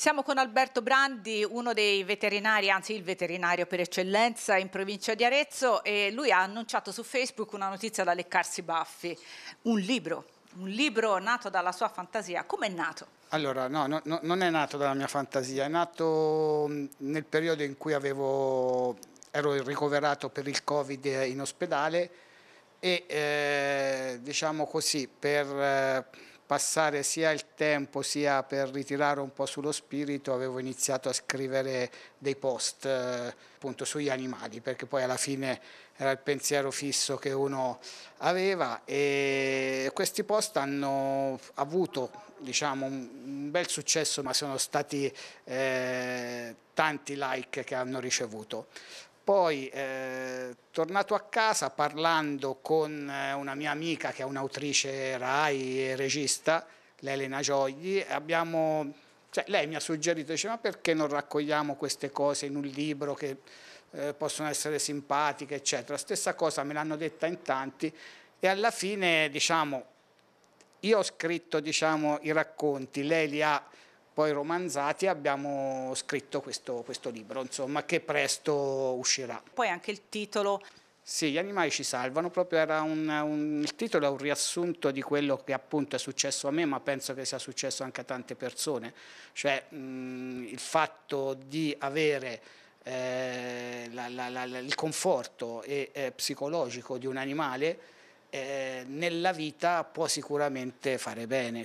Siamo con Alberto Brandi, uno dei veterinari, anzi il veterinario per eccellenza in provincia di Arezzo e lui ha annunciato su Facebook una notizia da leccarsi i baffi, un libro, un libro nato dalla sua fantasia. Come è nato? Allora, no, no, non è nato dalla mia fantasia, è nato mm, nel periodo in cui avevo, ero ricoverato per il Covid in ospedale e eh, diciamo così, per, eh, passare sia il tempo sia per ritirare un po' sullo spirito avevo iniziato a scrivere dei post eh, appunto sugli animali perché poi alla fine era il pensiero fisso che uno aveva e questi post hanno avuto diciamo, un bel successo ma sono stati eh, tanti like che hanno ricevuto. Poi, eh, tornato a casa, parlando con eh, una mia amica che è un'autrice RAI e regista, l'Elena Giogli, abbiamo, cioè, lei mi ha suggerito, dice, ma perché non raccogliamo queste cose in un libro che eh, possono essere simpatiche, eccetera. Stessa cosa me l'hanno detta in tanti e alla fine, diciamo, io ho scritto diciamo, i racconti, lei li ha poi romanzati abbiamo scritto questo, questo libro, insomma, che presto uscirà. Poi anche il titolo sì, gli animali ci salvano, proprio era un, un, il titolo è un riassunto di quello che appunto è successo a me, ma penso che sia successo anche a tante persone, cioè mh, il fatto di avere eh, la, la, la, il conforto e, eh, psicologico di un animale eh, nella vita può sicuramente fare bene.